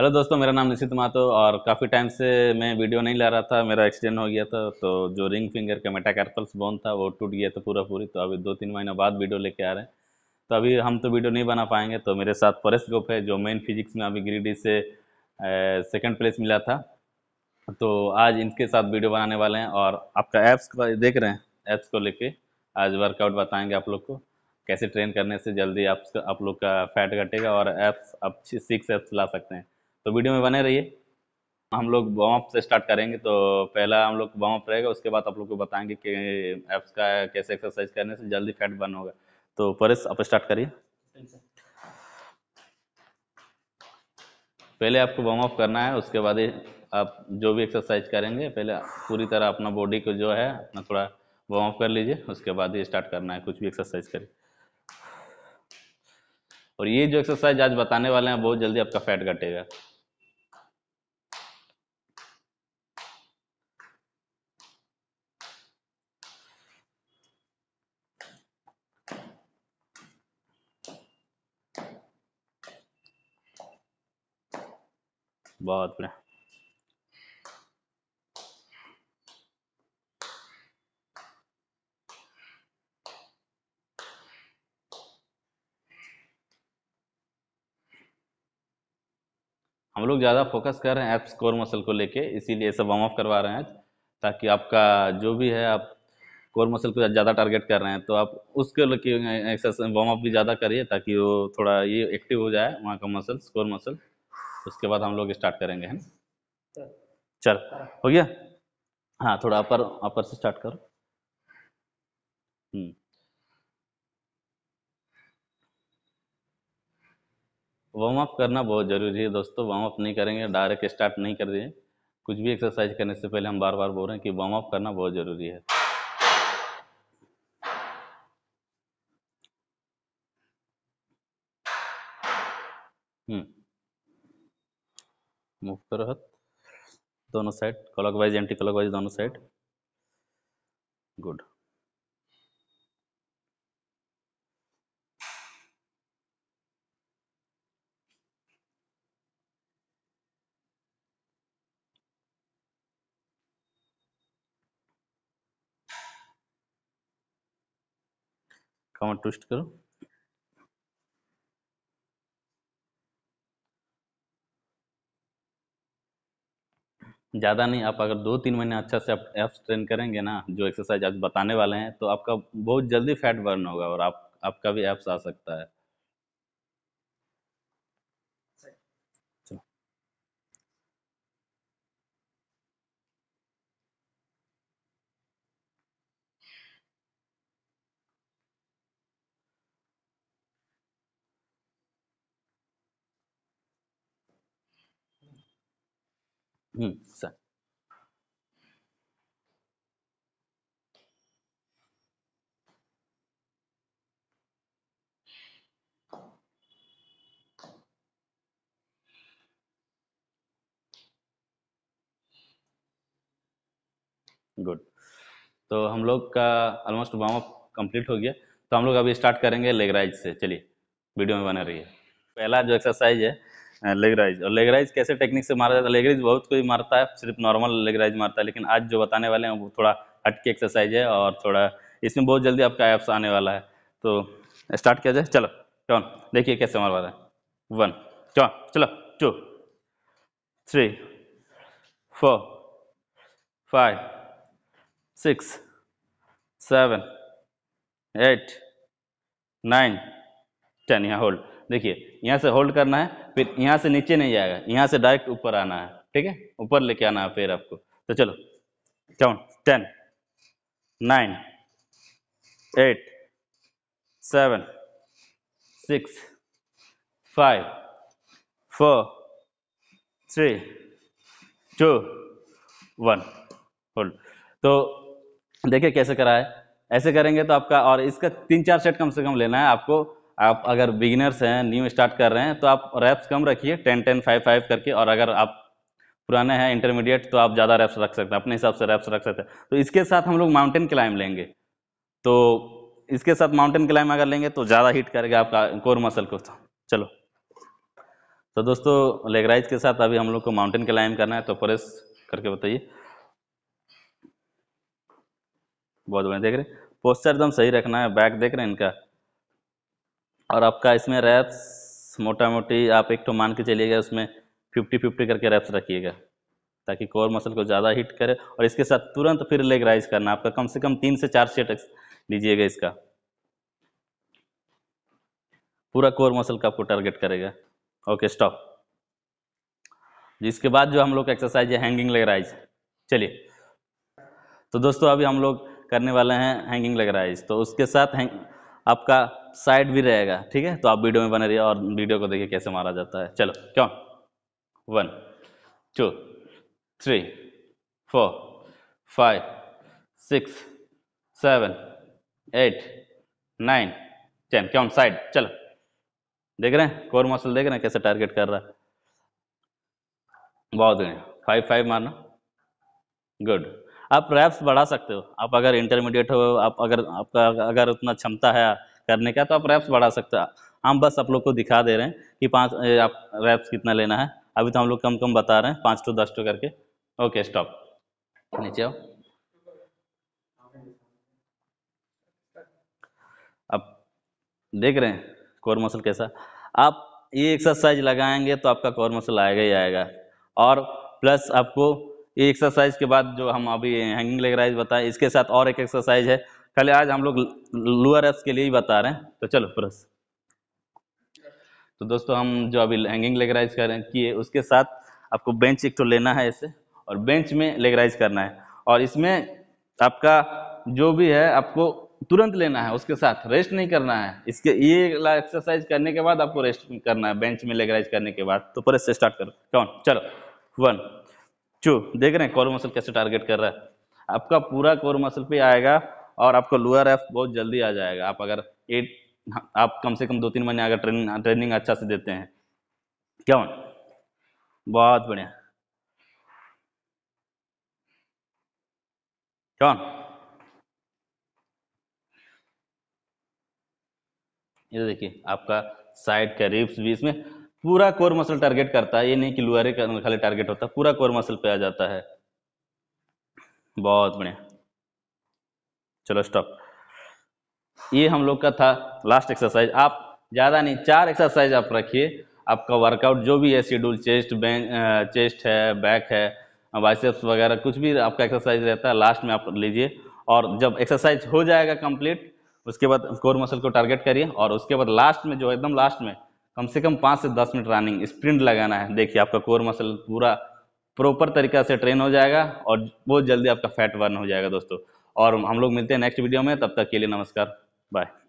Hello दोस्तों मेरा नाम निशित मातो और काफ़ी टाइम से मैं वीडियो नहीं ला रहा था मेरा एक्सीडेंट हो गया था तो जो रिंग फिंगर का मेटाकार्पल्स बोन था वो टूट गया था पूरा पूरी तो अभी दो तीन महीनों बाद वीडियो लेके आ रहे हैं तो अभी हम तो वीडियो नहीं बना पाएंगे तो मेरे साथ परेश गोप है जो मेन फिजिक्स में अभी ग्रीडी से सेकेंड प्लेस मिला था तो आज इनके साथ वीडियो बनाने वाले हैं और आपका ऐप्स देख रहे हैं ऐप्स को लेके आज वर्कआउट बताएंगे आप लोग को कैसे ट्रेन करने से जल्दी आप आप लोग का फैट घटेगा और ऐप्स आप सिक्स ऐप्स ला सकते हैं तो वीडियो में बने रहिए हम लोग वार्म से स्टार्ट करेंगे तो पहला हम लोग वार्म अप रहेगा उसके बाद आप लोग को बताएंगे कि एप्स का कैसे एक्सरसाइज करने से जल्दी फैट बर्न होगा तो परेश आप स्टार्ट करिए पहले आपको वार्म अप करना है उसके बाद ही आप जो भी एक्सरसाइज करेंगे पहले पूरी तरह अपना बॉडी को जो है अपना थोड़ा वार्म अप कर लीजिए उसके बाद ही स्टार्ट करना है कुछ भी एक्सरसाइज करिए और ये जो एक्सरसाइज आज बताने वाले हैं बहुत जल्दी आपका फैट घटेगा बहुत बढ़िया हम लोग ज़्यादा फोकस कर रहे हैं एप्स कोर मसल को लेके इसीलिए सब वार्म अप करवा रहे हैं ताकि आपका जो भी है आप कोर मसल को ज़्यादा टारगेट कर रहे हैं तो आप उसके लिए एक्सरसाइज वार्म अप भी ज़्यादा करिए ताकि वो थोड़ा ये एक्टिव हो जाए वहाँ का मसल्स कोर मसल उसके बाद हम लोग स्टार्ट करेंगे है ना तो चल हो गया हाँ थोड़ा अपर अपर से स्टार्ट करो वार्म हम्म। अप करना बहुत ज़रूरी है दोस्तों वार्म अप नहीं करेंगे डायरेक्ट स्टार्ट नहीं कर दिए कुछ भी एक्सरसाइज करने से पहले हम बार बार बोल रहे हैं कि वार्म अप करना बहुत ज़रूरी है हम्म मूव कर रहत दोनों side clockwise anticlockwise दोनों साइड गुड कमा ट्विस्ट करो ज़्यादा नहीं आप अगर दो तीन महीने अच्छा से आप एप्स ट्रेन करेंगे ना जो एक्सरसाइज आज बताने वाले हैं तो आपका बहुत जल्दी फैट बर्न होगा और आप आपका भी एप्स आ सकता है गुड तो हम लोग का ऑलमोस्ट वार्म अप कंप्लीट हो गया तो हम लोग अभी स्टार्ट करेंगे लेग राइज से चलिए वीडियो में बने रहिए पहला जो एक्सरसाइज है लेग राइज और लेग राइज कैसे टेक्निक से मारा जाता है लेग राइज बहुत कोई मारता है सिर्फ नॉर्मल लेग राइज मारता है लेकिन आज जो बताने वाले हैं वो थोड़ा हटके एक्सरसाइज है और थोड़ा इसमें बहुत जल्दी आपका एप्स आने वाला है तो स्टार्ट किया जाए चलो कौन देखिए कैसे मारवा रहा है वन कौन चलो two three four five six seven eight nine ten यहाँ होल्ड देखिए यहाँ से होल्ड करना है फिर यहाँ से नीचे नहीं जाएगा यहाँ से डायरेक्ट ऊपर आना है ठीक है ऊपर लेके आना है फिर आपको तो चलो count ten nine eight seven six five four three two one hold तो देखिए कैसे करा है ऐसे करेंगे तो आपका और इसका तीन चार सेट कम से कम लेना है आपको आप अगर बिगिनर्स हैं न्यू स्टार्ट कर रहे हैं तो आप रैप्स कम रखिए टेन टेन फाइव फाइव करके और अगर आप पुराने हैं इंटरमीडिएट तो आप ज़्यादा रैप्स रख सकते हैं अपने हिसाब से रैप्स रख सकते हैं तो इसके साथ हम लोग माउंटेन क्लाइम लेंगे तो इसके साथ माउंटेन क्लाइम अगर लेंगे तो ज़्यादा हीट करेगा आपका कोर मसल को तो। चलो तो दोस्तों लेगराइज के साथ अभी हम लोग को माउंटेन क्लाइम करना है तो प्रेस करके बताइए बहुत बढ़िया देख रहे पोस्चर तो एकदम सही रखना है बैक देख रहे हैं इनका और आपका इसमें रैप्स मोटा मोटी आप एक तो मान के चलिएगा उसमें फिफ्टी फिफ्टी करके रैप्स रखिएगा ताकि कोर मसल को ज़्यादा हिट करे और इसके साथ तुरंत फिर लेग राइज करना आपका कम से कम तीन से चार सेट लीजिएगा इसका पूरा कोर मसल का आपको टारगेट करेगा ओके स्टॉप जिसके बाद जो हम लोग एक्सरसाइज है हैंगिंग लेग राइज चलिए तो दोस्तों अभी हम लोग करने वाले हैं हैंगिंग लेग राइज तो उसके साथ हैंग आपका साइड भी रहेगा ठीक है तो आप वीडियो में बने रहिए और वीडियो को देखिए कैसे मारा जाता है चलो क्यों one two three four five six seven eight nine ten क्यों साइड चलो देख रहे हैं कोर मसल देख रहे हैं कैसे टारगेट कर रहा है बहुत फाइव फाइव मारना गुड आप रैप्स बढ़ा सकते हो आप अगर इंटरमीडिएट हो आप अगर आपका अगर उतना क्षमता है करने का तो आप रैप्स बढ़ा सकते हो हम बस आप लोग को दिखा दे रहे हैं कि पाँच आप रैप्स कितना लेना है अभी तो हम लोग कम कम बता रहे हैं पाँच टू दस टू करके ओके स्टॉप नीचे आओ आप देख रहे हैं कोर मसल कैसा आप ये एक्सरसाइज लगाएंगे तो आपका कोर मसल आएगा ही आएगा और प्लस आपको ये एक्सरसाइज के बाद जो हम अभी हैंगिंग लेग राइज बताएं इसके साथ और एक एक्सरसाइज है खाली आज हम लोग लोअर एस के लिए ही बता रहे हैं तो चलो प्रस तो दोस्तों हम जो अभी हैंगिंग लेग राइज कर रहे हैं किए उसके साथ आपको बेंच एक तो लेना है ऐसे और बेंच में लेग राइज करना है और इसमें आपका जो भी है आपको तुरंत लेना है उसके साथ रेस्ट नहीं करना है इसके ये एक्सरसाइज करने के बाद आपको रेस्ट करना है बेंच में लेग राइज करने के बाद तो प्रेस से स्टार्ट करो कौन चलो वन चू देख रहे हैं कोर मसल कैसे टारगेट कर रहा है आपका पूरा कोर मसल पे आएगा और आपका लोअर एफ बहुत जल्दी आ जाएगा आप अगर एट आप कम से कम दो तीन महीने अगर ट्रेनिंग ट्रेनिंग अच्छा से देते हैं क्या बहुत बढ़िया क्या ये देखिए आपका साइड का रिप्स भी इसमें पूरा कोर मसल टारगेट करता है ये नहीं कि लुअर खाली टारगेट होता है पूरा कोर मसल पे आ जाता है बहुत बढ़िया चलो स्टॉप ये हम लोग का था लास्ट एक्सरसाइज आप ज़्यादा नहीं चार एक्सरसाइज आप रखिए आपका वर्कआउट जो भी है शेड्यूल चेस्ट बैंक चेस्ट है बैक है वाइसेप्स वगैरह कुछ भी आपका एक्सरसाइज रहता है लास्ट में आप लीजिए और जब एक्सरसाइज हो जाएगा कंप्लीट उसके बाद कोर मसल को टारगेट करिए और उसके बाद लास्ट में जो एकदम लास्ट में कम से कम पाँच से दस मिनट रनिंग स्प्रिंट लगाना है देखिए आपका कोर मसल पूरा प्रॉपर तरीका से ट्रेन हो जाएगा और बहुत जल्दी आपका फैट बर्न हो जाएगा दोस्तों और हम लोग मिलते हैं नेक्स्ट वीडियो में तब तक के लिए नमस्कार बाय